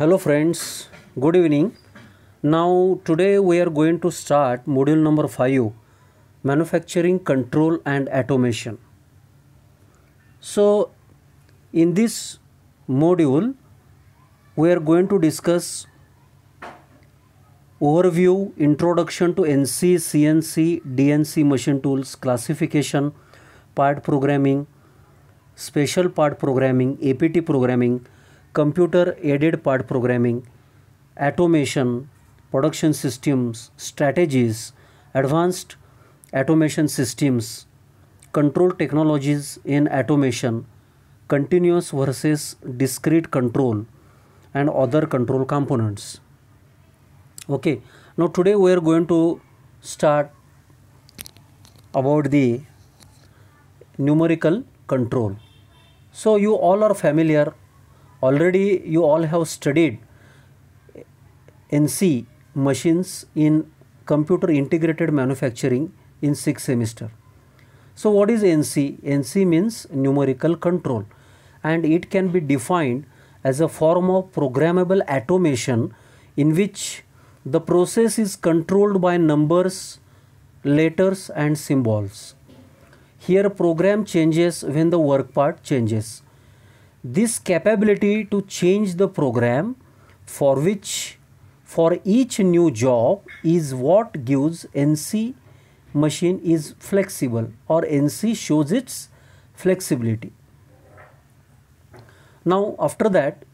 hello friends good evening now today we are going to start module number 5 manufacturing control and automation so in this module we are going to discuss overview introduction to nc cnc dnc machine tools classification part programming special part programming apt programming computer aided part programming, automation, production systems, strategies, advanced automation systems, control technologies in automation, continuous versus discrete control, and other control components. Okay, now today we are going to start about the numerical control. So you all are familiar already you all have studied NC machines in computer integrated manufacturing in sixth semester. So what is NC? NC means numerical control and it can be defined as a form of programmable automation in which the process is controlled by numbers, letters and symbols. Here program changes when the work part changes this capability to change the program for which for each new job is what gives NC machine is flexible or NC shows its flexibility. Now after that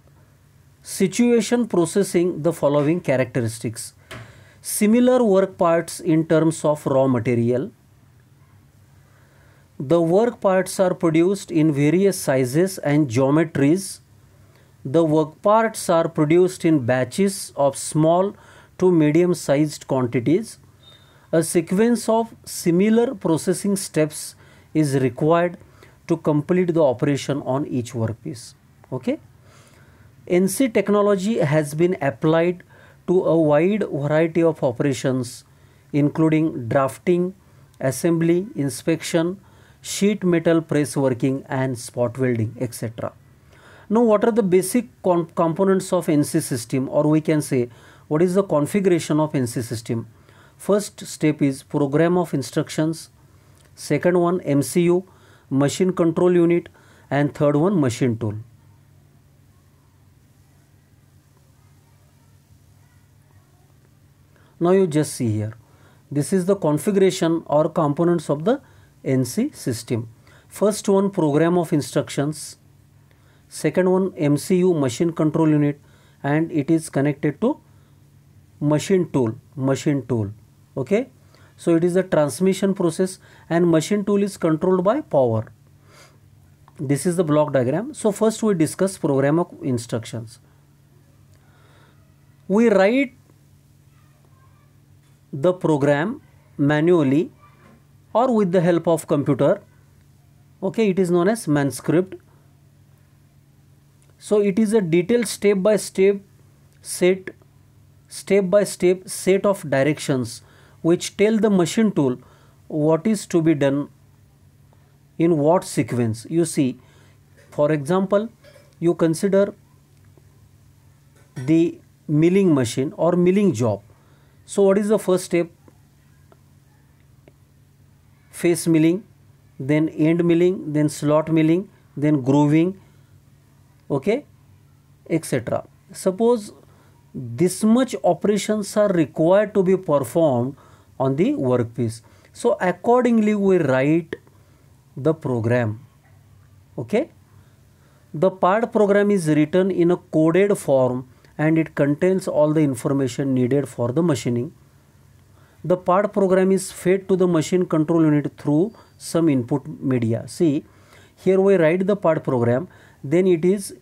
situation processing the following characteristics. Similar work parts in terms of raw material, the work parts are produced in various sizes and geometries. The work parts are produced in batches of small to medium sized quantities. A sequence of similar processing steps is required to complete the operation on each workpiece. Okay. NC technology has been applied to a wide variety of operations including drafting, assembly, inspection, sheet metal press working and spot welding etc. Now what are the basic components of NC system or we can say what is the configuration of NC system. First step is program of instructions, second one MCU, machine control unit and third one machine tool. Now you just see here, this is the configuration or components of the NC system. First one program of instructions, second one MCU machine control unit and it is connected to machine tool, machine tool. Okay. So it is the transmission process and machine tool is controlled by power. This is the block diagram. So first we discuss program of instructions. We write the program manually or with the help of computer okay it is known as manuscript so it is a detailed step by step set step by step set of directions which tell the machine tool what is to be done in what sequence you see for example you consider the milling machine or milling job so what is the first step face milling then end milling then slot milling then grooving okay etc suppose this much operations are required to be performed on the workpiece so accordingly we write the program okay the part program is written in a coded form and it contains all the information needed for the machining the part program is fed to the machine control unit through some input media. See, here we write the part program, then it is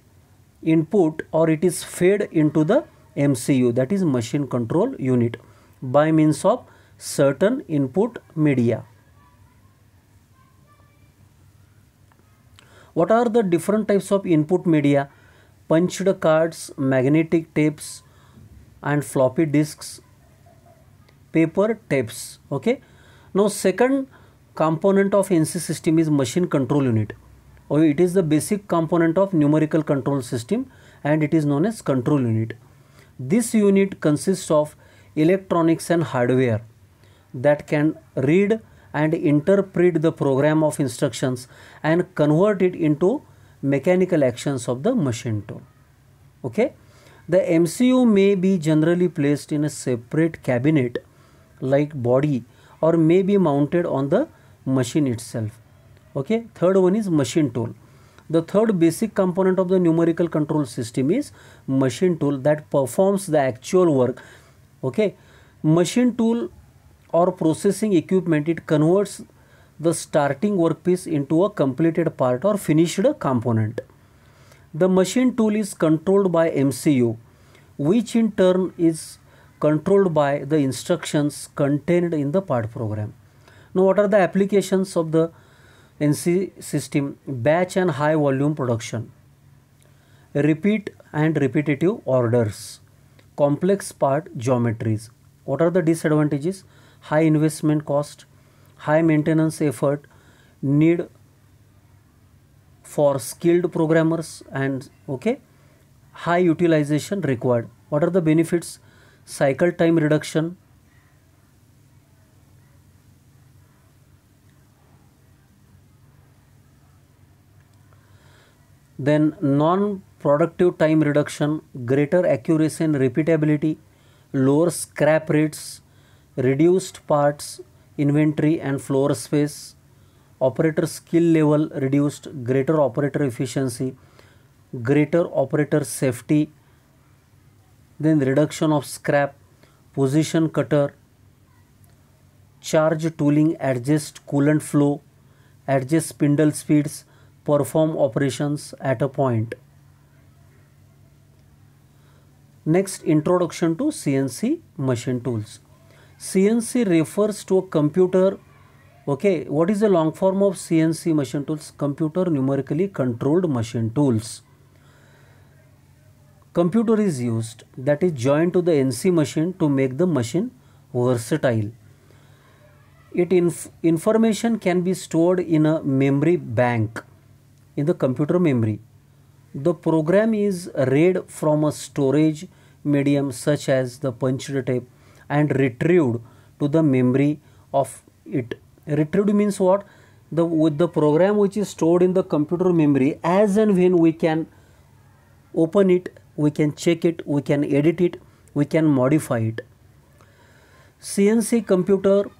input or it is fed into the MCU that is machine control unit by means of certain input media. What are the different types of input media? Punched cards, magnetic tapes and floppy disks paper tapes. okay now second component of NC system is machine control unit or it is the basic component of numerical control system and it is known as control unit this unit consists of electronics and hardware that can read and interpret the program of instructions and convert it into mechanical actions of the machine tool okay the mcu may be generally placed in a separate cabinet like body or may be mounted on the machine itself okay third one is machine tool the third basic component of the numerical control system is machine tool that performs the actual work okay machine tool or processing equipment it converts the starting workpiece into a completed part or finished component the machine tool is controlled by mcu which in turn is controlled by the instructions contained in the part program. Now what are the applications of the NC system? Batch and high volume production, repeat and repetitive orders, complex part geometries. What are the disadvantages? High investment cost, high maintenance effort, need for skilled programmers and okay, high utilization required. What are the benefits? cycle time reduction then non productive time reduction greater accuracy and repeatability lower scrap rates reduced parts inventory and floor space operator skill level reduced greater operator efficiency greater operator safety then reduction of scrap, position cutter, charge tooling, adjust coolant flow, adjust spindle speeds, perform operations at a point. Next, introduction to CNC machine tools. CNC refers to a computer. Okay, what is the long form of CNC machine tools? Computer numerically controlled machine tools. Computer is used that is joined to the NC machine to make the machine versatile. It inf information can be stored in a memory bank in the computer memory. The program is read from a storage medium such as the punched tape and retrieved to the memory of it. Retrieved means what? The with the program which is stored in the computer memory as and when we can open it we can check it we can edit it we can modify it CNC computer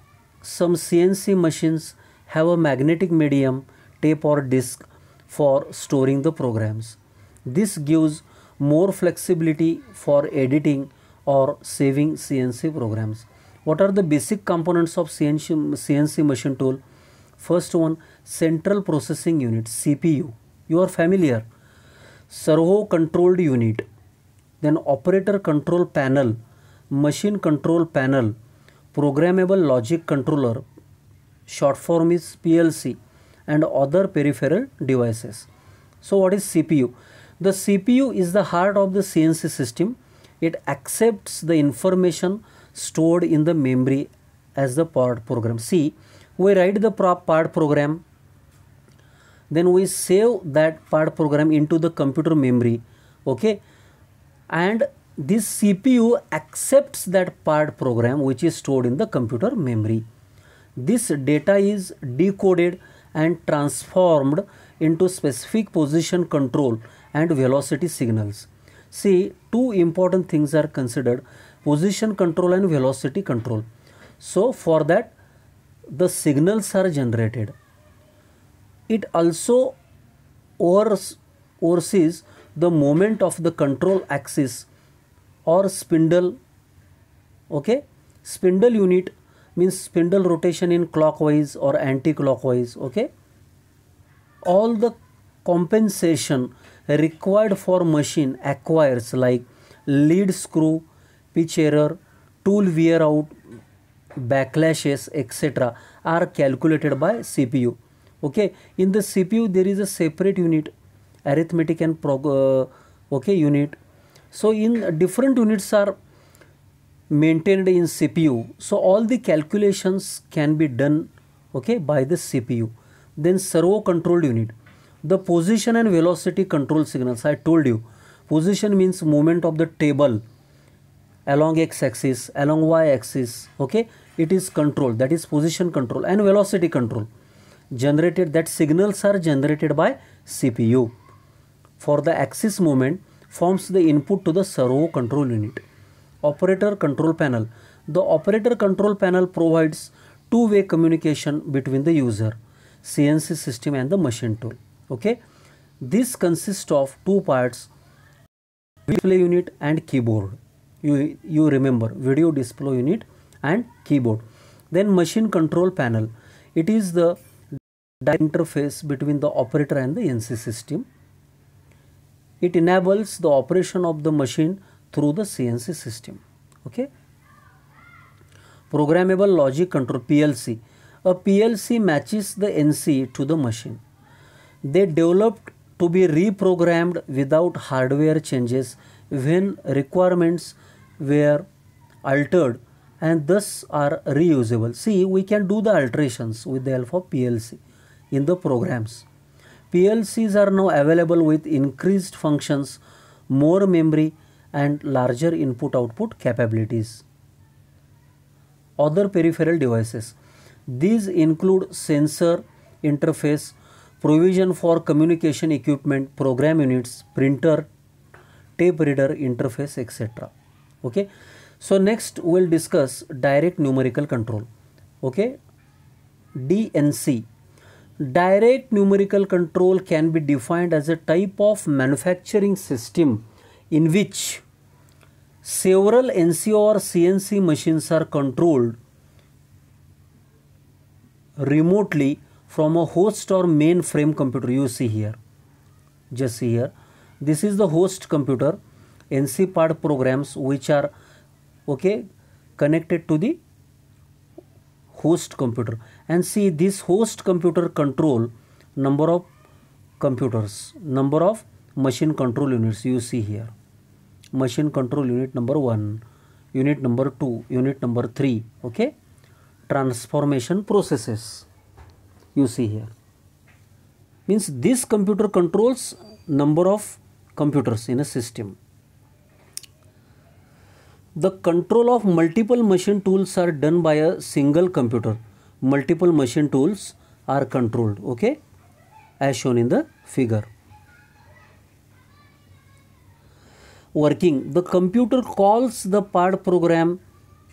some CNC machines have a magnetic medium tape or disk for storing the programs this gives more flexibility for editing or saving CNC programs what are the basic components of CNC, CNC machine tool first one central processing unit CPU you are familiar servo controlled unit then operator control panel machine control panel programmable logic controller short form is PLC and other peripheral devices so what is CPU the CPU is the heart of the CNC system it accepts the information stored in the memory as the part program see we write the part program then we save that part program into the computer memory okay and this CPU accepts that part program which is stored in the computer memory. This data is decoded and transformed into specific position control and velocity signals. See, two important things are considered, position control and velocity control. So, for that, the signals are generated it also oversees the moment of the control axis or spindle okay spindle unit means spindle rotation in clockwise or anti-clockwise okay all the compensation required for machine acquires like lead screw pitch error tool wear out backlashes etc are calculated by cpu okay in the cpu there is a separate unit arithmetic and prog uh, okay unit so in uh, different units are maintained in cpu so all the calculations can be done okay by the cpu then servo controlled unit the position and velocity control signals i told you position means movement of the table along x axis along y axis okay it is control that is position control and velocity control generated that signals are generated by CPU. For the axis movement forms the input to the servo control unit. Operator control panel. The operator control panel provides two-way communication between the user, CNC system and the machine tool. Okay. This consists of two parts, display unit and keyboard. You, you remember video display unit and keyboard. Then machine control panel. It is the that interface between the operator and the NC system. It enables the operation of the machine through the CNC system. Okay. Programmable Logic Control PLC. A PLC matches the NC to the machine. They developed to be reprogrammed without hardware changes when requirements were altered and thus are reusable. See, we can do the alterations with the help of PLC in the programs. PLCs are now available with increased functions, more memory and larger input output capabilities. Other peripheral devices. These include sensor interface, provision for communication equipment, program units, printer, tape reader interface, etc. Okay. So next we'll discuss direct numerical control. Okay. DNC Direct numerical control can be defined as a type of manufacturing system in which several NCO or CNC machines are controlled remotely from a host or mainframe computer you see here just see here this is the host computer nc part programs which are okay connected to the host computer and see this host computer control number of computers number of machine control units you see here machine control unit number 1 unit number 2 unit number 3 okay transformation processes you see here means this computer controls number of computers in a system the control of multiple machine tools are done by a single computer. Multiple machine tools are controlled, okay, as shown in the figure. Working, the computer calls the part program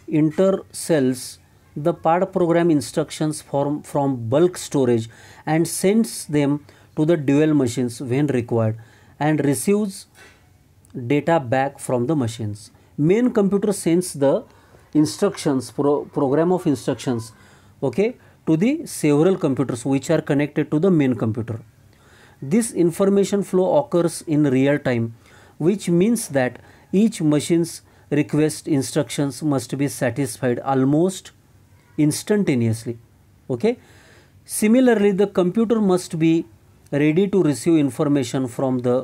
intercells the part program instructions from, from bulk storage and sends them to the dual machines when required and receives data back from the machines main computer sends the instructions pro program of instructions okay to the several computers which are connected to the main computer this information flow occurs in real time which means that each machine's request instructions must be satisfied almost instantaneously okay similarly the computer must be ready to receive information from the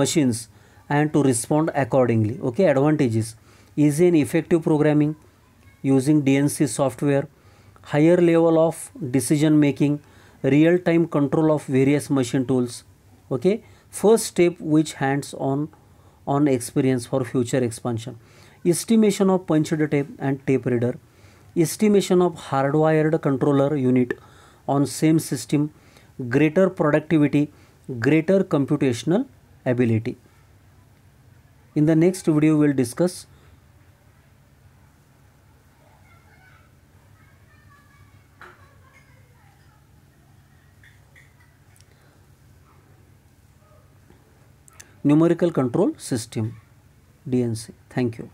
machines and to respond accordingly okay advantages easy and effective programming using dnc software higher level of decision making real time control of various machine tools okay first step which hands on on experience for future expansion estimation of punched tape and tape reader estimation of hardwired controller unit on same system greater productivity greater computational ability in the next video, we will discuss numerical control system DNC. Thank you.